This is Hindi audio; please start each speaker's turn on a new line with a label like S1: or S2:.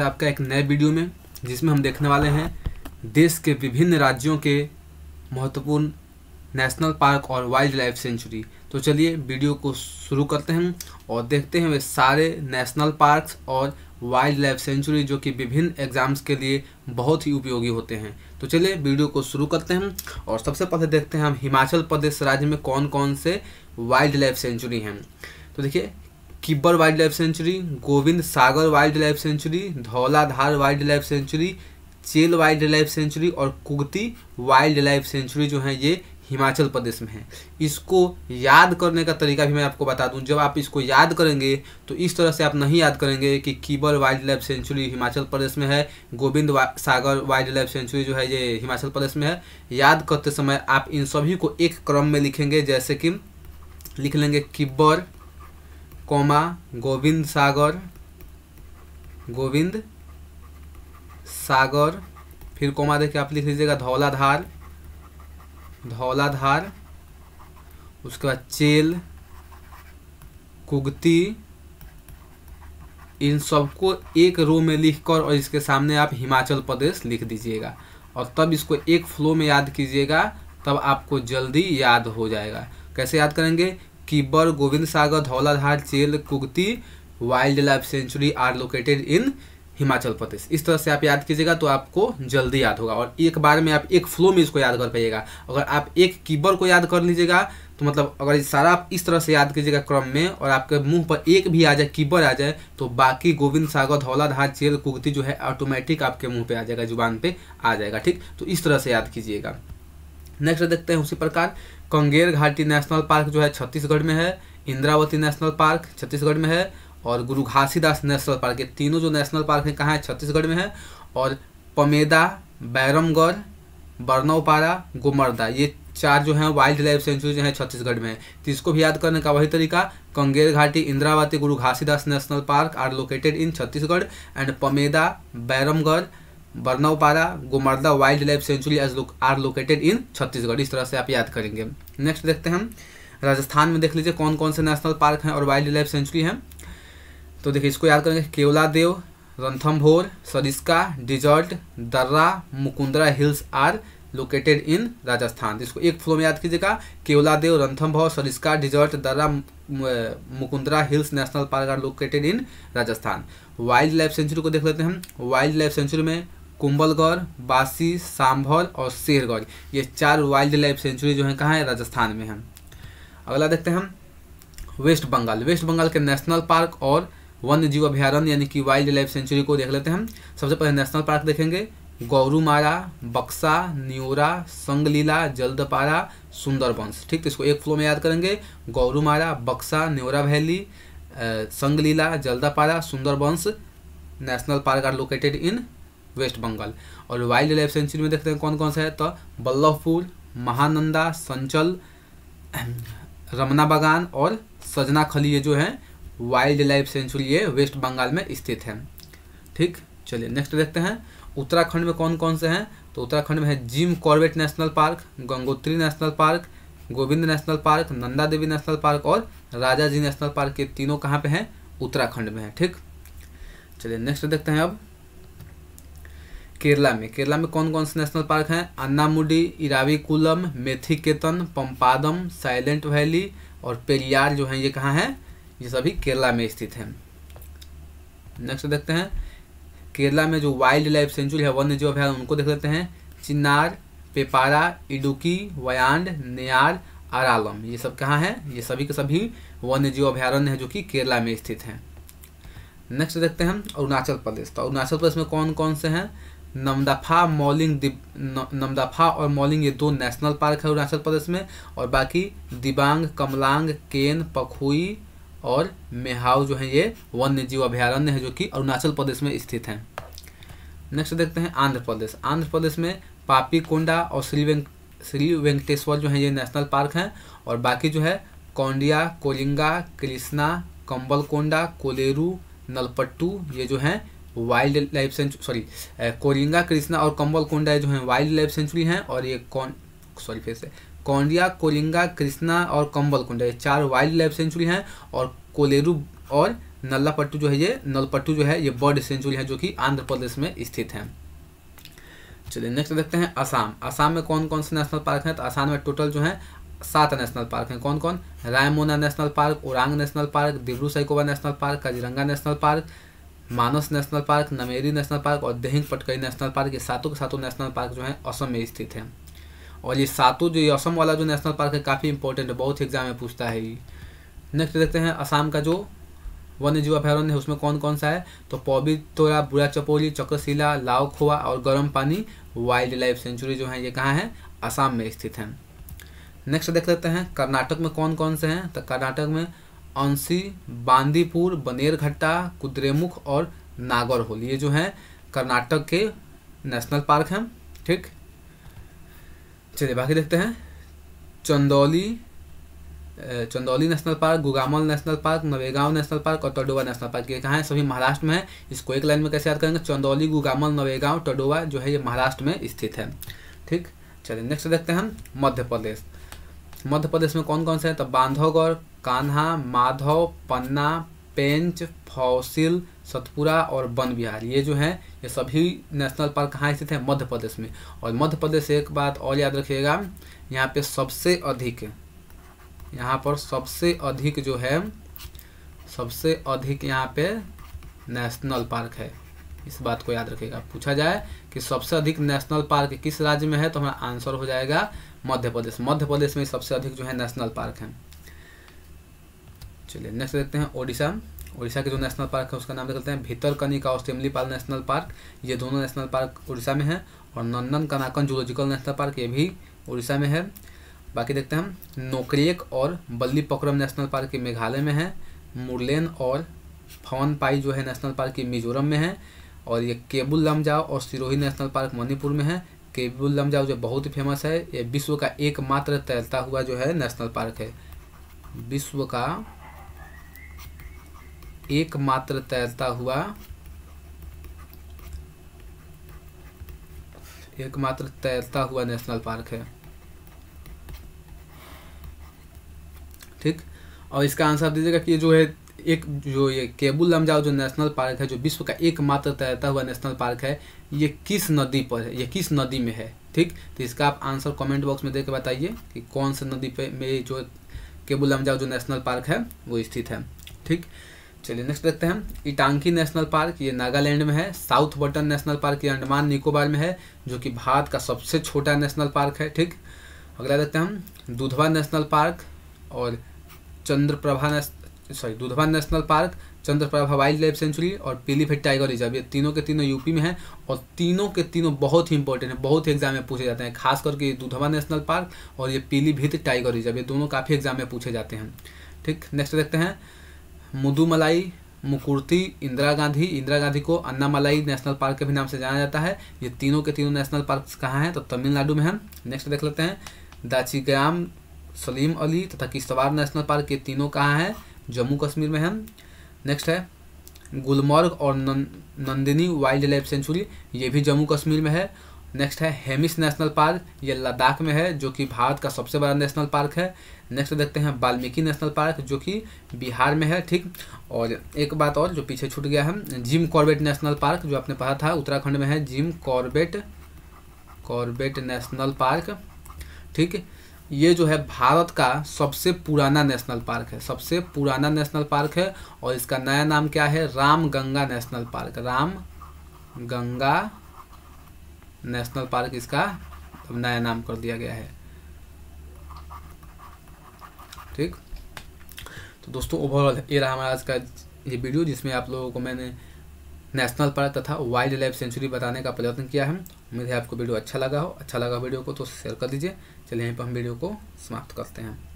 S1: है आपका एक नए वीडियो में जिसमें हम देखने वाले हैं देश के विभिन्न राज्यों के महत्वपूर्ण नेशनल पार्क और वाइल्ड लाइफ सेंचुरी तो चलिए वीडियो को शुरू करते हैं और देखते हैं वे सारे नेशनल पार्क्स और वाइल्ड लाइफ सेंचुरी जो कि विभिन्न एग्जाम्स के लिए बहुत ही उपयोगी होते हैं तो चलिए वीडियो को शुरू करते हैं और सबसे पहले देखते हैं हम हिमाचल प्रदेश राज्य में कौन कौन से वाइल्ड लाइफ सेंचुरी हैं तो देखिए Kibber wildlife sanctuary Govind Sagar wildlife sanctuary Dhauladhar wildlife sanctuary Chail wildlife sanctuary और कुगती वाइल्ड लाइफ सेंचुरी जो है ये हिमाचल प्रदेश में है इसको याद करने का तरीका भी मैं आपको बता दूं जब आप इसको याद करेंगे तो इस तरह से आप नहीं याद करेंगे कि Kibber wildlife sanctuary Himachal Pradesh में है गोविंद वा, सागर वाइल्ड लाइफ सेंचुरी जो है ये हिमाचल प्रदेश में है याद करते समय आप इन सभी को एक क्रम में लिखेंगे जैसे कि लिख लेंगे किब्बर कौमा गोविंद सागर गोविंद सागर फिर कौमा देखिए आप लिख लीजिएगा धौलाधार धौलाधार उसके बाद चेल कुगती इन सबको एक रो में लिखकर और इसके सामने आप हिमाचल प्रदेश लिख दीजिएगा और तब इसको एक फ्लो में याद कीजिएगा तब आपको जल्दी याद हो जाएगा कैसे याद करेंगे Kibber, Govind Sagar Dhauladhar Chail Kugti wildlife sanctuary are located in Himachal Pradesh इस तरह से आप याद कीजिएगा तो आपको जल्दी याद होगा और एक बार में आप एक फ्लो में इसको याद कर पाइएगा अगर आप एक कीबर को याद कर लीजिएगा तो मतलब अगर सारा आप इस तरह से याद कीजिएगा क्रम में और आपके मुंह पर एक भी आ जाए कीबर आ जाए तो बाकी गोविंद सागर धौलाधार चेल कुगती जो है ऑटोमेटिक आपके मुँह पर आ जाएगा जुबान पर आ जाएगा ठीक तो इस तरह से याद कीजिएगा नेक्स्ट देखते हैं उसी प्रकार कंगेर घाटी नेशनल पार्क जो है छत्तीसगढ़ में है इंद्रावती नेशनल पार्क छत्तीसगढ़ में है और गुरु घासीदास नेशनल पार्क ये तीनों जो नेशनल पार्क हैं कहाँ है छत्तीसगढ़ में है और पमेदा बैरमगढ़ बरनौपारा गुमरदा ये चार जो हैं वाइल्ड लाइफ सेंचुरी हैं छत्तीसगढ़ में तो इसको भी याद करने का वही तरीका कंगेर Ghati Indravati Guru Ghasidas national park are located in Chhattisgarh and Pameda Bhairamgarh Barnawapara Gomarda wildlife sanctuary as are located in Chhattisgarh इस तरह से आप याद करेंगे नेक्स्ट देखते हैं राजस्थान में देख लीजिए कौन कौन से नेशनल पार्क हैं और वाइल्ड लाइफ सेंचुरी हैं तो देखिए इसको याद करेंगे केवला देव रंथमभोर Sariska desert Darrah Mukundra hills are located in Rajasthan तो इसको एक फ्लो में याद कीजिएगा केवला देव रंथम भोर Sariska desert Darrah Mukundra hills national park are located in Rajasthan wildlife sanctuary को देख लेते हैं वाइल्ड लाइफ सेंचुरी में कुंबलगढ़ बासी सांभर और शेरगढ़ ये चार वाइल्ड लाइफ सेंचुरी जो है कहाँ है राजस्थान में है अगला देखते हैं हम वेस्ट बंगाल वेस्ट बंगाल के नेशनल पार्क और वन्य जीव अभ्यारण्य यानी कि वाइल्ड लाइफ सेंचुरी को देख लेते हैं सबसे पहले नेशनल पार्क देखेंगे गौरूमारा बक्सा न्योरा संगलीला जल्दपारा सुंदरबंस ठीक तो इसको एक फ्लो में याद करेंगे Gorumara Buxa Neora valley Singalila Jaldapara Sundarbans national park are located in West Bengal और वाइल्ड लाइफ सेंचुरी में देखते हैं कौन कौन सा है तो बल्लभपुर महानंदा संचल रमना बागान और सजना खली ये जो है वाइल्ड लाइफ सेंचुरी ये वेस्ट बंगाल में स्थित है ठीक चलिए नेक्स्ट देखते हैं उत्तराखंड में कौन कौन से हैं तो उत्तराखंड में है Jim Corbett national park Gangotri national park Govind national park Nanda Devi national park और राजा जी नेशनल पार्क ये तीनों कहाँ पे हैं उत्तराखंड में है ठीक चलिए नेक्स्ट देखते हैं अब केरला में केरला में कौन कौन से नेशनल पार्क हैं अन्नामुडी इराविकुलम मेथिकेतन पंपादम साइलेंट वैली और पेरियार जो हैं ये कहाँ हैं ये सभी केरला में स्थित हैं नेक्स्ट देखते हैं केरला में जो वाइल्ड लाइफ सेंचुरी है वन्य जीव अभ्यारण उनको देख लेते हैं चिन्नार पेपारा इडुकी वयांड नेयार आरालम ये सब कहाँ हैं ये सभी के सभी वन्य जीव अभ्यारण्य है जो कि केरला में स्थित हैं नेक्स्ट देखते हैं अरुणाचल प्रदेश तो अरुणाचल प्रदेश में कौन कौन से हैं नमदफा मॉलिंग नमदफा और मॉलिंग ये दो नेशनल पार्क है अरुणाचल प्रदेश में और बाकी दिबांग कमलांग केन पखुई और मेहाव जो है ये वन्य जीव अभ्यारण्य है जो कि अरुणाचल प्रदेश में स्थित हैं नेक्स्ट देखते हैं आंध्र प्रदेश आंध्र प्रदेश में पापी कोंडा और श्री वेंक श्री वेंकटेश्वर जो है ये नेशनल पार्क हैं और बाकी जो है कौंडिया कोलिंगा कृष्णा कम्बलकोंडा कोलेरू नलपट्टू ये जो हैं wildlife sanctuary sorry Coringa Krishna और कम्बल कोंडा जो हैं वाइल्ड लाइफ सेंचुरी हैं और ये कौन सॉरी फिर से कौंडिया कोरिंगा कृष्णा और कम्बल कोंडा ये चार वाइल्ड लाइफ सेंचुरी हैं और कोलेरू और नल्लापट्टू जो है ये नलपट्टू जो है ये बर्ड सेंचुरी है जो कि आंध्र प्रदेश में स्थित हैं चलिए नेक्स्ट देखते हैं असम असम में कौन कौन से नेशनल पार्क हैं तो असम में टोटल जो है सात नेशनल पार्क हैं कौन कौन Raimona national park Orang national park Dibru Saikhowa national park Kaziranga national park Manas national park Nameri national park और देहिंग पटकई नेशनल पार्क ये सातों के सातों नेशनल पार्क जो है असम में स्थित है और ये सातों जो ये असम वाला जो नेशनल पार्क है काफ़ी इंपॉर्टेंट है बहुत एग्जाम में पूछता है ये नेक्स्ट देखते हैं असम का जो वन्य जीव अभ्यारण्य है उसमें कौन कौन सा है तो पौबी तोरा बुरा चपोली चक्रशिला लाव खोआ और गर्म पानी वाइल्ड लाइफ सेंचुरी जो है ये कहाँ है असम में स्थित है नेक्स्ट देख लेते हैं कर्नाटक में कौन कौन से हैं तो कर्नाटक में अंसी बांदीपुर बनेरघट्टा कुद्रेमुख और नागरहोल ये जो हैं कर्नाटक के नेशनल पार्क हैं ठीक चलिए बाकी देखते हैं Chandoli Chandoli national park Gugamal national park Navegaon national park और टडोवा नेशनल पार्क ये कहाँ हैं सभी महाराष्ट्र में है इसको एक लाइन में कैसे याद करेंगे चंदौली गुगामल नवेगांव टडोवा जो है ये महाराष्ट्र में स्थित है ठीक चलिए नेक्स्ट देखते हैं मध्य प्रदेश मध्य प्रदेश में कौन कौन से हैं तो बांधवगढ़ कान्हा माधव पन्ना पेंच फौसिल सतपुरा और वन विहार ये जो हैं ये सभी नेशनल पार्क कहाँ स्थित हैं मध्य प्रदेश में और मध्य प्रदेश एक बात और याद रखिएगा यहाँ पे सबसे अधिक यहाँ पर सबसे अधिक जो है सबसे अधिक यहाँ पे नेशनल पार्क है इस बात को याद रखिएगा पूछा जाए कि सबसे अधिक नेशनल पार्क किस राज्य में है तो हमारा आंसर हो जाएगा मध्य प्रदेश मध्य प्रदेश में सबसे अधिक जो है नेशनल पार्क है चलिए नेक्स्ट देखते हैं ओडिशा उड़ीसा के जो नेशनल पार्क है उसका नाम देखते हैं भीतरकनिका और पाल नेशनल पार्क ये दोनों नेशनल पार्क उड़ीसा में है और Nandan Kanan zoological national park ये भी उड़ीसा में है बाकी देखते हैं हम नोकरेक और बल्लीपक्रम नेशनल पार्क मेघालय में है मुरलेन और फवन पाई जो है नेशनल पार्क की मिजोरम में है और ये केबुल लमजाओ और सिरोही नेशनल पार्क मणिपुर में है केबुल लमजाओ जो बहुत ही फेमस है ये विश्व का एकमात्र तैरता हुआ जो है नेशनल पार्क है विश्व का एकमात्र तैरता हुआ एकमात्र तैरता हुआ नेशनल पार्क है ठीक और इसका आंसर दीजिएगा कि जो है एक जो ये केबुल लमजाओ जो नेशनल पार्क है जो विश्व का एकमात्र तैरता हुआ नेशनल पार्क है ये किस नदी पर है ये किस नदी में है ठीक तो इसका आप आंसर कमेंट बॉक्स में देकर बताइए कि कौन सा नदी पे में जो केबुल लमजाओ जो नेशनल पार्क है वो स्थित है ठीक चलिए नेक्स्ट देखते हैं इटांकी नेशनल पार्क ये नागालैंड में है साउथ बटन नेशनल पार्क ये अंडमान निकोबार में है जो कि भारत का सबसे छोटा नेशनल पार्क है ठीक अगला देखते हैं हम दुधवा नेशनल पार्क और चंद्रप्रभा ने sorry Dudhwa national park Chandraprabha wildlife sanctuary और पीलीभीत टाइगर रिजर्व ये तीनों के तीनों यूपी में हैं और तीनों के तीनों बहुत ही इंपॉर्टेंट है बहुत ही एग्जाम में पूछे जाते हैं खास करके ये दुधवा नेशनल पार्क और ये पीलीभीत टाइगर रिजर्व ये दोनों काफ़ी एग्जाम में पूछे जाते हैं ठीक नेक्स्ट देखते हैं मुदुमलाई मुकुर्ती इंदिरा गांधी इंदिरा गांधी को अन्नामलाई नेशनल पार्क के भी नाम से जाना जाता है ये तीनों के तीनों नेशनल पार्क कहाँ हैं तो तमिलनाडु में हैं नेक्स्ट देख लेते हैं दाचीग्राम सलीम अली तथा किश्तवाड़ नेशनल पार्क ये तीनों कहाँ हैं जम्मू कश्मीर में हैं नेक्स्ट है गुलमर्ग और नंदिनी वाइल्ड लाइफ सेंचुरी ये भी जम्मू कश्मीर में है नेक्स्ट है हेमिस नेशनल पार्क ये लद्दाख में है जो कि भारत का सबसे बड़ा नेशनल पार्क है नेक्स्ट देखते हैं वाल्मीकि नेशनल पार्क जो कि बिहार में है ठीक और एक बात और जो पीछे छूट गया है जिम कॉर्बेट नेशनल पार्क जो आपने पढ़ा था उत्तराखंड में है Jim Corbett Corbett national park ठीक ये जो है भारत का सबसे पुराना नेशनल पार्क है सबसे पुराना नेशनल पार्क है और इसका नया नाम क्या है Ramganga national park Ramganga national park इसका अब नया नाम कर दिया गया है ठीक तो दोस्तों ओवरऑल ये रहा हमारा आज का ये वीडियो जिसमें आप लोगों को मैंने नेशनल पार्क तथा वाइल्ड लाइफ सेंचुरी बताने का प्रयत्न किया है उम्मीद है आपको वीडियो अच्छा लगा हो अच्छा लगा वीडियो को तो शेयर कर दीजिए चलिए यहीं पर हम वीडियो को समाप्त करते हैं